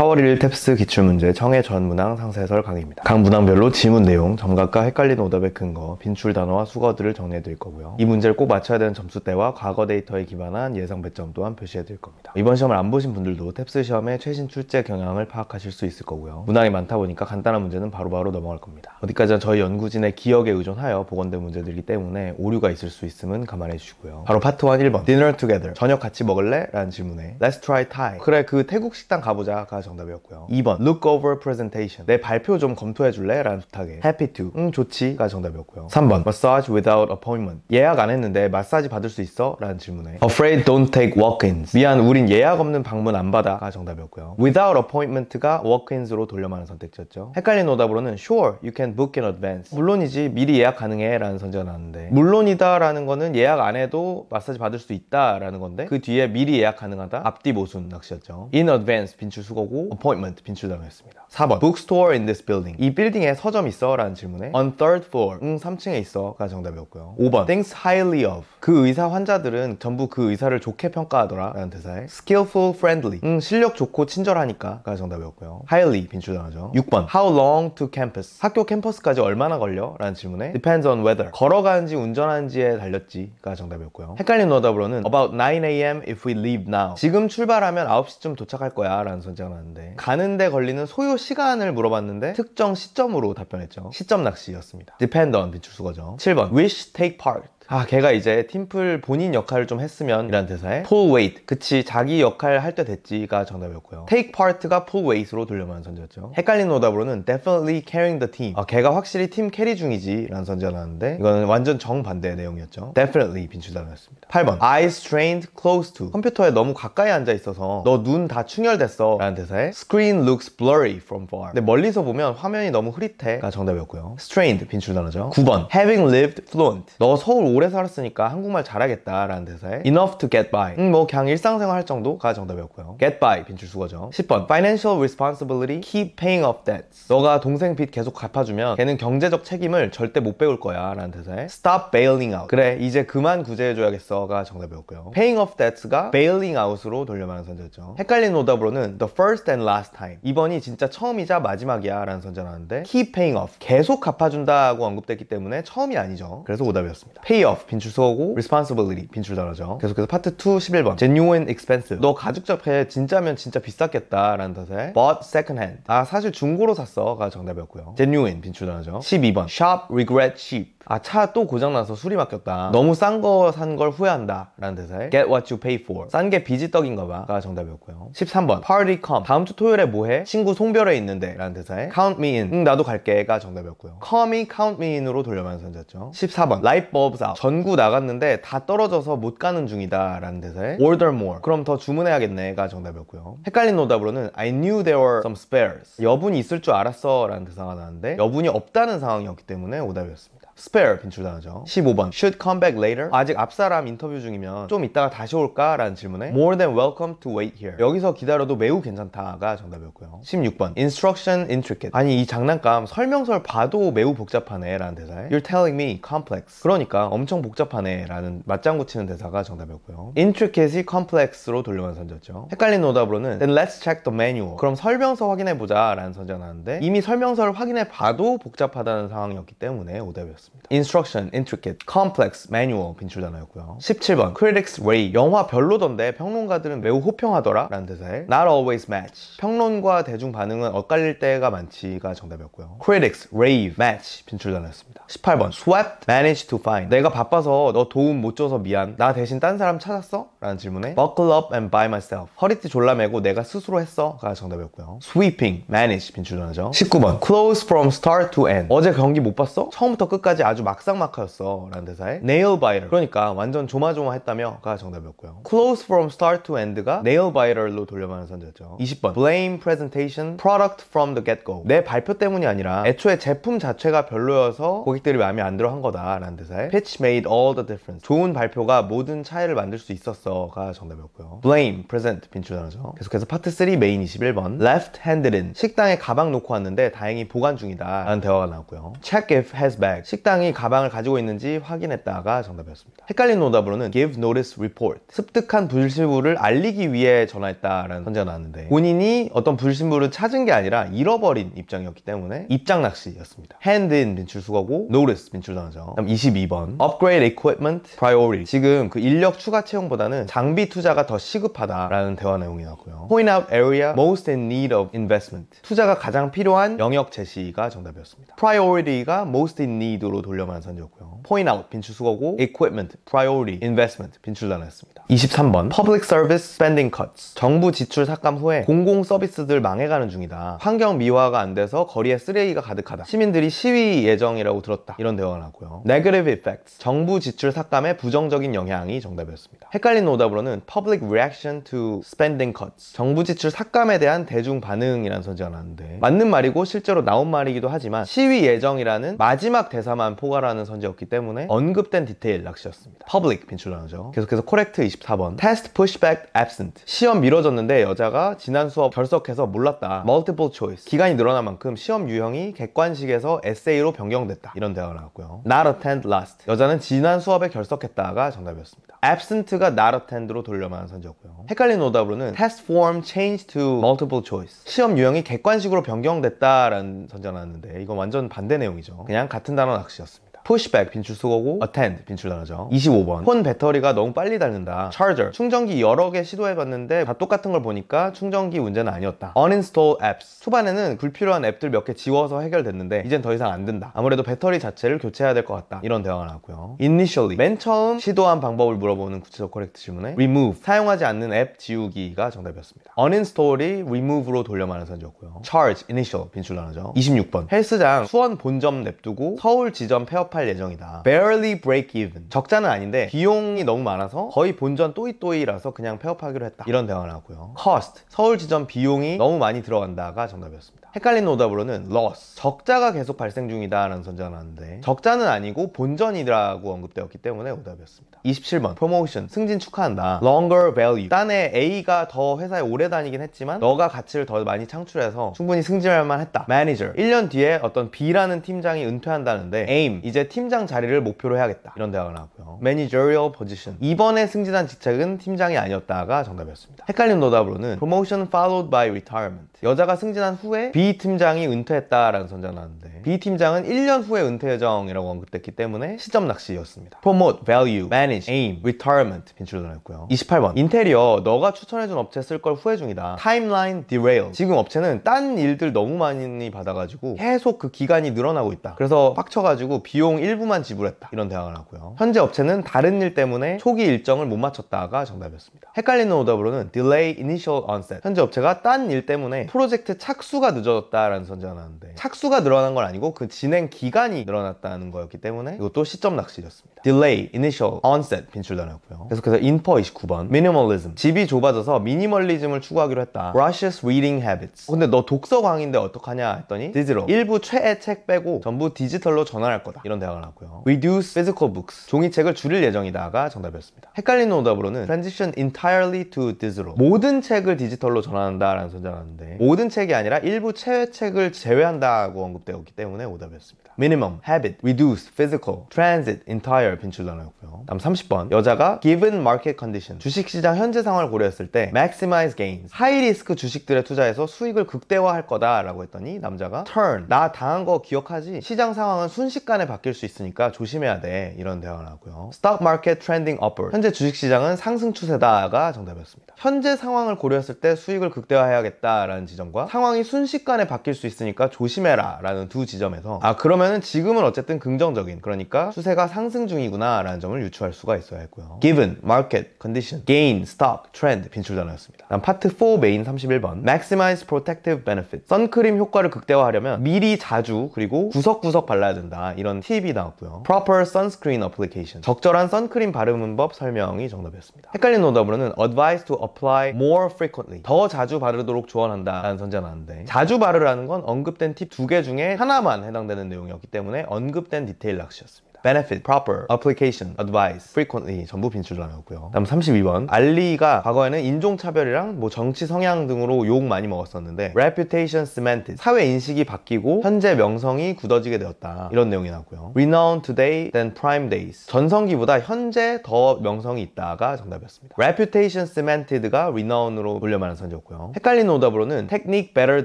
4월 1일 탭스 기출문제 청해 전 문항 상세설 강의입니다. 각 문항별로 지문 내용, 정각과 헷갈린 오답의 근거, 빈출 단어와 수거들을 정리해드릴 거고요. 이 문제를 꼭 맞춰야 되는 점수대와 과거 데이터에 기반한 예상 배점 또한 표시해드릴 겁니다. 이번 시험을 안 보신 분들도 탭스 시험의 최신 출제 경향을 파악하실 수 있을 거고요. 문항이 많다 보니까 간단한 문제는 바로바로 바로 넘어갈 겁니다. 어디까지나 저희 연구진의 기억에 의존하여 복원된 문제들이기 때문에 오류가 있을 수 있음은 감안해 주시고요. 바로 파트 1 1번 Dinner together 저녁 같이 먹을래? 라는 질문에 Let's try Thai 그래 그 태국 식당 가보자 가서 정답이었고요 2번 Look over presentation 내 발표 좀 검토해 줄래? 라는 부탁에 Happy to 응 좋지가 정답이었고요 3번 Massage without appointment 예약 안 했는데 마사지 받을 수 있어? 라는 질문에 Afraid don't take walk-ins 미안 우린 예약 없는 방문 안 받아가 정답이었고요 Without appointment가 walk-ins로 돌려마는 선택지였죠 헷갈린 오답으로는 Sure you can book in advance 물론이지 미리 예약 가능해 라는 선지가 나왔는데 물론이다 라는 거는 예약 안 해도 마사지 받을 수 있다 라는 건데 그 뒤에 미리 예약 가능하다 앞뒤 모순 낚시였죠 In advance 빈출 수거고 하고 appointment 빈출당했습니다. 4번 bookstore in this building 이 빌딩에 서점 있어? 라는 질문에 on third floor 응 3층에 있어 가 정답이었고요. 5번 thinks highly of 그 의사 환자들은 전부 그 의사를 좋게 평가하더라 라는 대사에 skillful friendly 응 실력 좋고 친절하니까 가 정답이었고요. highly 빈출당하죠. 6번 how long to campus 학교 캠퍼스까지 얼마나 걸려? 라는 질문에 depends on w e a t h e r 걸어가는지 운전하는지에 달렸지가 정답이었고요. 헷갈리는 오답으로는 about 9am if we leave now 지금 출발하면 9시쯤 도착할 거야 라는 선택을 많은데 가는데 걸리는 소요 시간을 물어봤는데 특정 시점으로 답변했죠. 시점 낚시였습니다. Depend on 비출수거죠. 7번 Wish take part 아 걔가 이제 팀플 본인 역할을 좀 했으면 이란 대사에 p u l l weight 그치 자기 역할 할 때 됐지가 정답이었고요 take part가 p u l l weight으로 돌려만 선지였죠 헷갈리는 오답으로는 definitely carrying the team 아 걔가 확실히 팀 캐리 중이지 라는 선지가 나왔는데 이거는 완전 정반대의 내용이었죠 definitely 빈출단어였습니다 8번 I strained close to 컴퓨터에 너무 가까이 앉아 있어서 너 눈 다 충혈됐어 라는 대사에 screen looks blurry from far 근데 멀리서 보면 화면이 너무 흐릿해가 정답이었고요 strained 빈출단어죠 9번 having lived fluent 너 서울 오래 살았으니까 한국말 잘하겠다라는 대사에 enough to get by 음, 뭐 그냥 일상생활 할 정도가 정답이었고요 get by 빈출수거죠 10번 financial responsibility keep paying off debts 너가 동생 빚 계속 갚아주면 걔는 경제적 책임을 절대 못 배울 거야 라는 대사에 stop bailing out 그래 이제 그만 구제해줘야겠어 가 정답이었고요 paying off debts가 bailing out으로 돌려말하는 선제였죠 헷갈리는 오답으로는 the first and last time 이번이 진짜 처음이자 마지막이야 라는 선제 나왔는데 keep paying off 계속 갚아준다고 언급됐기 때문에 처음이 아니죠 그래서 오답이었습니다 pay off o f 빈출 수어고 responsibility 빈출 단어죠 계속해서 파트 2 11번 genuine expensive 너 가죽 자해 진짜면 진짜 비쌌겠다 라는 뜻의 bought second hand 아 사실 중고로 샀어 가 정답이었고요 genuine 빈출 단어죠 12번 shop regret c h e a p 아차또 고장나서 수리 맡겼다 너무 싼 거 산 걸 후회한다 라는 대사에 Get what you pay for 싼 게 비지떡인가 봐가 정답이었고요 13번 Party come 다음 주 토요일에 뭐해? 친구 송별회 있는데 라는 대사에 Count me in 응 나도 갈게 가 정답이었고요 Call me count me in으로 돌려만 선졌죠 14번 Light bulbs out 전구 나갔는데 다 떨어져서 못 가는 중이다 라는 대사에 Order more 그럼 더 주문해야겠네 가 정답이었고요 헷갈린 오답으로는 I knew there were some spares 여분이 있을 줄 알았어 라는 대사가 나는데 왔 여분이 없다는 상황이었기 때문에 오답이었습니다 spare 빈출단하죠 15번 should come back later 아직 앞사람 인터뷰 중이면 좀 이따가 다시 올까? 라는 질문에 more than welcome to wait here 여기서 기다려도 매우 괜찮다가 정답이었고요 16번 instruction intricate 아니 이 장난감 설명서를 봐도 매우 복잡하네 라는 대사에 you're telling me complex 그러니까 엄청 복잡하네 라는 맞장구 치는 대사가 정답이었고요 intricate이 complex로 돌려만 선졌죠 헷갈린 오답으로는 then let's check the manual 그럼 설명서 확인해보자 라는 선전 하는데 이미 설명서를 확인해 봐도 복잡하다는 상황이었기 때문에 오답이었습니다 나왔습니다. Instruction, Intricate, Complex, Manual 빈출 단어였고요. 17번 Critics Ray 영화 별로던데 평론가들은 매우 호평하더라 라는 대사에 Not always match 평론과 대중 반응은 엇갈릴 때가 많지가 정답이었고요. Critics Rave Match 빈출 단어였습니다. 18번 Swept, Manage to Find 내가 바빠서 너 도움 못 줘서 미안 나 대신 딴 사람 찾았어? 라는 질문에 Buckle up and by myself 허리띠 졸라매고 내가 스스로 했어 가 정답이었고요. Sweeping, Manage 빈출 단어죠. 19번 Close from start to end 어제 경기 못 봤어? 처음부터 끝까지 끝까 아주 막상막하였어 라는 대사에 nail biter 그러니까 완전 조마조마했다며가 정답이었고요 close from start to end가 nail biter로 돌려받는 선제였죠 20번 blame presentation product from the get go 내 발표 때문이 아니라 애초에 제품 자체가 별로여서 고객들이 마음에 안 들어 한 거다 라는 대사에 pitch made all the difference 좋은 발표가 모든 차이를 만들 수 있었어가 정답이었고요 blame present 빈출 단어죠 계속해서 파트 3 메인 21번 left handed in 식당에 가방 놓고 왔는데 다행히 보관 중이다 라는 대화가 나왔고요 check if has bag 식당이 가방을 가지고 있는지 확인했다가 정답이었습니다. 헷갈린 오답으로는 give notice report 습득한 불실물을 알리기 위해 전화했다라는 선제가 나왔는데 본인이 어떤 불실물을 찾은 게 아니라 잃어버린 입장이었기 때문에 입장 낚시였습니다. hand in 민출 수거고 notice 민출당하죠. 그럼 22번 upgrade equipment priority 지금 그 인력 추가 채용보다는 장비 투자가 더 시급하다라는 대화 내용이 나왔고요. point out area most in need of investment 투자가 가장 필요한 영역 제시가 정답이었습니다. priority가 most in need 정도로 돌려만 산지였고요. Point out 빈출수거고 Equipment, Priority, Investment 빈출 단어였습니다. 23번 Public Service Spending Cuts 정부 지출 삭감 후에 공공 서비스들 망해가는 중이다. 환경 미화가 안 돼서 거리에 쓰레기가 가득하다. 시민들이 시위 예정이라고 들었다. 이런 대화가 나고요. Negative Effects 정부 지출 삭감의 부정적인 영향이 정답이었습니다. 헷갈린 오답으로는 Public Reaction to Spending Cuts 정부 지출 삭감에 대한 대중 반응이라는 선지가 나는데 맞는 말이고 실제로 나온 말이기도 하지만 시위 예정이라는 마지막 대사만 하나만 포괄하는 선제였기 때문에 언급된 디테일 낚시였습니다. Public 빈출라노죠. 계속해서 코렉트 24번 Test Pushback Absent 시험 미뤄졌는데 여자가 지난 수업 결석해서 몰랐다. Multiple Choice 기간이 늘어난 만큼 시험 유형이 객관식에서 에세이로 변경됐다. 이런 대화가 나왔고요. Not attend last 여자는 지난 수업에 결석했다가 정답이었습니다. Absent가 not attend로 돌려만 선제였고요. 헷갈린 오답으로는 Test Form Change to Multiple Choice 시험 유형이 객관식으로 변경됐다라는 선제가 나왔는데 이건 완전 반대 내용이죠. 그냥 같은 단어 낚시 bakacağız. 있습니 pushback 빈출 수거고 attend 빈출 단어죠. 25번 폰 배터리가 너무 빨리 닳는다. charger 충전기 여러 개 시도해봤는데 다 똑같은 걸 보니까 충전기 문제는 아니었다. uninstall apps 초반에는 불필요한 앱들 몇 개 지워서 해결됐는데 이젠 더 이상 안 된다. 아무래도 배터리 자체를 교체해야 될 것 같다. 이런 대화가 나왔고요. initially 맨 처음 시도한 방법을 물어보는 구체적 코렉트 질문에 remove 사용하지 않는 앱 지우기가 정답이었습니다. uninstall이 remove로 돌려 말하는 선지였고요. charge initial 빈출 단어죠. 26번 헬스장 수원 본점 냅두고 서울 지점 폐업 취업할 예정이다. barely break even. 적자는 아닌데 비용이 너무 많아서 거의 본전 또이또이라서 그냥 폐업하기로 했다. 이런 대화가 나왔고요. cost. 서울 지점 비용이 너무 많이 들어간다가 정답이었습니다. 헷갈리는 오답으로는 loss. 적자가 계속 발생 중이다라는 선제가 나는데 적자는 아니고 본전이라고 언급되었기 때문에 오답이었습니다. 27번 프로모션 승진 축하한다 longer value 딴에 A가 더 회사에 오래 다니긴 했지만 너가 가치를 더 많이 창출해서 충분히 승진할 만했다 manager 1년 뒤에 어떤 B라는 팀장이 은퇴한다는데 aim 이제 팀장 자리를 목표로 해야겠다 이런 대화가 나왔고요 managerial position 이번에 승진한 직책은 팀장이 아니었다가 정답이었습니다 헷갈리는 노답으로는 promotion followed by retirement 여자가 승진한 후에 B 팀장이 은퇴했다라는 선전 나왔는데 B 팀장은 1년 후에 은퇴 예정이라고 언급됐기 때문에 시점 낚시였습니다 promote value manage s a n i s h AIM, Retirement 빈출도였고요 28번 인테리어 너가 추천해준 업체 쓸 걸 후회 중이다 Timeline Derail 지금 업체는 딴 일들 너무 많이 받아가지고 계속 그 기간이 늘어나고 있다 그래서 빡쳐가지고 비용 일부만 지불했다 이런 대화를하고요 현재 업체는 다른 일 때문에 초기 일정을 못 맞췄다가 정답이었습니다 헷갈리는 오답으로는 Delay Initial Onset 현재 업체가 딴 일 때문에 프로젝트 착수가 늦어졌다라는 선전하는데 착수가 늘어난 건 아니고 그 진행 기간이 늘어났다는 거였기 때문에 이것도 시점 낚시였습니다 Delay Initial Onset 원셋 빈출단이었고요. 계속해서 인퍼 29번 미니멀리즘 집이 좁아져서 미니멀리즘을 추구하기로 했다. r u s s i s Reading Habits 어, 근데 너 독서 광인데 어떡하냐 했더니 디지털 일부 최애 책 빼고 전부 디지털로 전환할 거다 이런 대화가 나왔고요. Reduce physical books 종이책을 줄일 예정이다가 정답이었습니다. 헷갈리는 오답으로는 Transition entirely to digital 모든 책을 디지털로 전환한다 라는 소리하는데 모든 책이 아니라 일부 최애 책을 제외한다고 언급되었기 때문에 오답이었습니다. Minimum, Habit, Reduce, Physical, Transit, Entire 빈출단어였고요. 다음 30번 여자가 given market condition 주식시장 현재 상황을 고려했을 때 maximize gains 하이 리스크 주식들에 투자해서 수익을 극대화할 거다 라고 했더니 남자가 turn 나 당한 거 기억하지 시장 상황은 순식간에 바뀔 수 있으니까 조심해야 돼 이런 대화를 하고요 stock market trending upward 현재 주식시장은 상승 추세다가 정답이었습니다 현재 상황을 고려했을 때 수익을 극대화해야겠다라는 지점과 상황이 순식간에 바뀔 수 있으니까 조심해라 라는 두 지점에서 아 그러면은 지금은 어쨌든 긍정적인 그러니까 추세가 상승 중이구나 라는 점을 유추할 수가 있어야 했고요 Given, Market, Condition, Gain, Stock, Trend 빈출 단어였습니다 다음 파트 4 메인 31번 Maximize Protective Benefit 선크림 효과를 극대화하려면 미리 자주 그리고 구석구석 발라야 된다 이런 팁이 나왔고요 Proper Sunscreen Application 적절한 선크림 바르는 법 설명이 정답이었습니다 헷갈린 오답으로는 Advice to apply more frequently 더 자주 바르도록 조언한다 라는 선제가 나왔는데 자주 바르라는 건 언급된 팁 두 개 중에 하나만 해당되는 내용이었기 때문에 언급된 디테일 낚시였습니다 benefit, proper, application, advice, frequently 전부 빈출을 하고요. 다음 32번 알리가 과거에는 인종차별이랑 뭐 정치 성향 등으로 욕 많이 먹었었는데 reputation cemented 사회 인식이 바뀌고 현재 명성이 굳어지게 되었다 이런 내용이 나고요. renowned today than prime days 전성기보다 현재 더 명성이 있다가 정답이었습니다. reputation cemented가 renowned로 돌려만한 선제였고요. 헷갈리는 오답으로는 technique better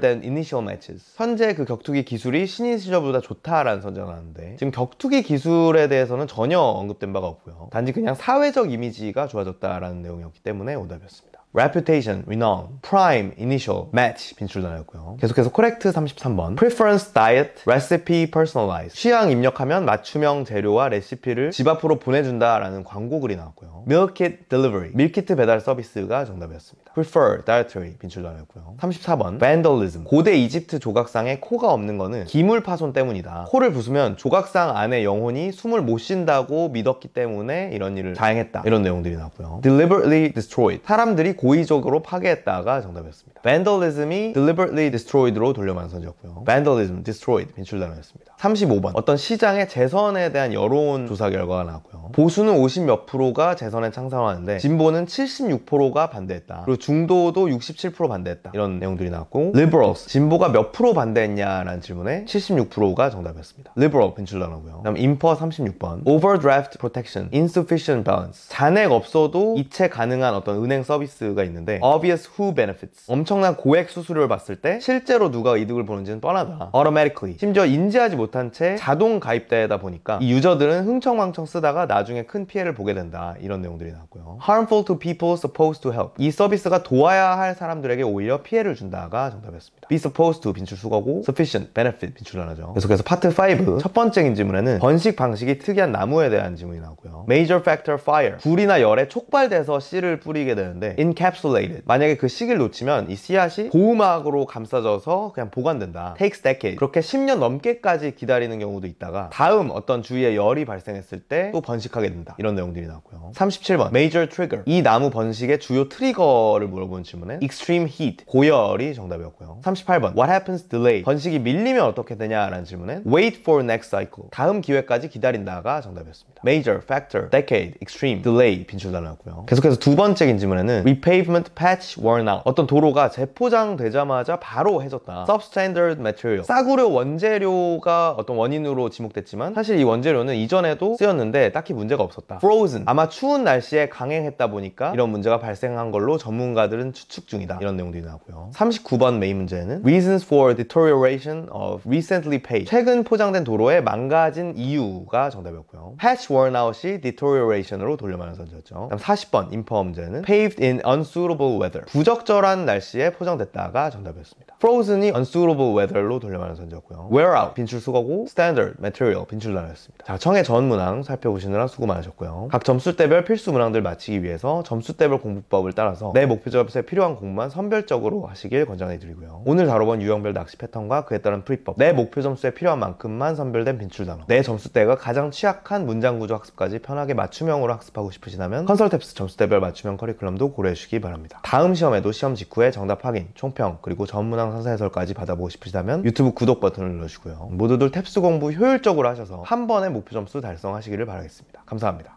than initial matches 현재 그 격투기 기술이 신인 시절보다 좋다라는 선제가 나왔는데 지금 격투기 기술 기술에 대해서는 전혀 언급된 바가 없고요. 단지 그냥 사회적 이미지가 좋아졌다라는 내용이었기 때문에 오답이었습니다. Reputation, Renown, Prime, Initial, Match 빈출전화었고요 계속해서 Correct 33번 Preference Diet, Recipe Personalized 취향 입력하면 맞춤형 재료와 레시피를 집 앞으로 보내준다 라는 광고글이 나왔고요. Milkit Delivery, 밀키트 배달 서비스가 정답이었습니다. Prefer, Dietary 빈출전화었고요 34번 Vandalism, 고대 이집트 조각상에 코가 없는 거는 기물 파손 때문이다. 코를 부수면 조각상 안에 영혼이 숨을 못 쉰다고 믿었기 때문에 이런 일을 자행했다. 이런 내용들이 나왔고요. Deliberately Destroyed, 사람들이 고 고의적으로 파괴했다가 정답이었습니다. vandalism이 deliberately destroyed로 돌려만 선지였고요. vandalism, destroyed 빈출 단어였습니다. 35번 어떤 시장의 재선에 대한 여론 조사 결과가 나왔고요. 보수는 50 몇 프로가 재선에 찬성하는데 진보는 76%가 반대했다. 그리고 중도도 67% 반대했다. 이런 내용들이 나왔고 liberals 진보가 몇 프로 반대했냐라는 질문에 76%가 정답이었습니다. liberal 빈출 단어고요. 다음 인퍼 36번 overdraft protection, insufficient balance 잔액 없어도 이체 가능한 어떤 은행 서비스 베네핏가 있는데 obvious who benefits 엄청난 고액 수수료를 봤을 때 실제로 누가 이득을 보는지는 뻔하다 automatically 심지어 인지하지 못한 채 자동 가입되다 보니까 이 유저들은 흥청망청 쓰다가 나중에 큰 피해를 보게 된다 이런 내용들이 나왔고요 harmful to people supposed to help 이 서비스가 도와야 할 사람들에게 오히려 피해를 준다가 정답이었습니다 be supposed to 빈출 수거고 sufficient benefit 빈출 하나죠 계속해서 파트 5 첫 번째 질문에는 번식 방식이 특이한 나무에 대한 질문이 나오고요 major factor fire 불이나 열에 촉발돼서 씨를 뿌리게 되는데 in encapsulated 만약에 그 시기를 놓치면 이 씨앗이 고음악으로 감싸져서 그냥 보관된다 takes decade 그렇게 10년 넘게까지 기다리는 경우도 있다가 다음 어떤 주위에 열이 발생했을 때 또 번식하게 된다 이런 내용들이 나왔고요 37번 major trigger 이 나무 번식의 주요 트리거를 물어보는 질문에 extreme heat 고열이 정답이었고요 38번 what happens delay 번식이 밀리면 어떻게 되냐라는 질문에 wait for next cycle 다음 기회까지 기다린다가 정답이었습니다 major factor decade extreme delay 빈출 달라였고요 계속해서 두 번째 질문에는 pavement patch worn out 어떤 도로가 재포장되자마자 바로 해졌다 substandard material 싸구려 원재료가 어떤 원인으로 지목됐지만 사실 이 원재료는 이전에도 쓰였는데 딱히 문제가 없었다 frozen 아마 추운 날씨에 강행했다 보니까 이런 문제가 발생한 걸로 전문가들은 추측 중이다 이런 내용도 나오고요 39번 메인 문제는 reasons for deterioration of recently paved 최근 포장된 도로에 망가진 이유가 정답이었고요 patch worn out이 deterioration으로 돌려 말한 선지였죠 다음 40번 인퍼 문제는 paved in unsuitable weather 부적절한 날씨에 포장됐다가 정답이었습니다 frozen이 unsuitable weather로 돌려말는 선지였고요 wear out 빈출 수거고 standard material 빈출 단어였습니다 자 청해 전 문항 살펴보시느라 수고 많으셨고요 각 점수대별 필수 문항들 마치기 위해서 점수대별 공부법을 따라서 내 목표 점수에 필요한 공부만 선별적으로 하시길 권장해드리고요 오늘 다뤄본 유형별 낚시 패턴과 그에 따른 풀이법 내 목표 점수에 필요한 만큼만 선별된 빈출 단어 내 점수대가 가장 취약한 문장 구조 학습까지 편하게 맞춤형으로 학습하고 싶으시다면 컨설탭스 점수대별 맞춤형 커리큘럼도 고려해 주시기 보시기 바랍니다. 다음 시험에도 시험 직후에 정답 확인, 총평, 그리고 전문항 상사 해설까지 받아보고 싶으시다면 유튜브 구독 버튼을 눌러주고요. 모두들 탭스 공부 효율적으로 하셔서 한 번에 목표 점수 달성하시기를 바라겠습니다. 감사합니다.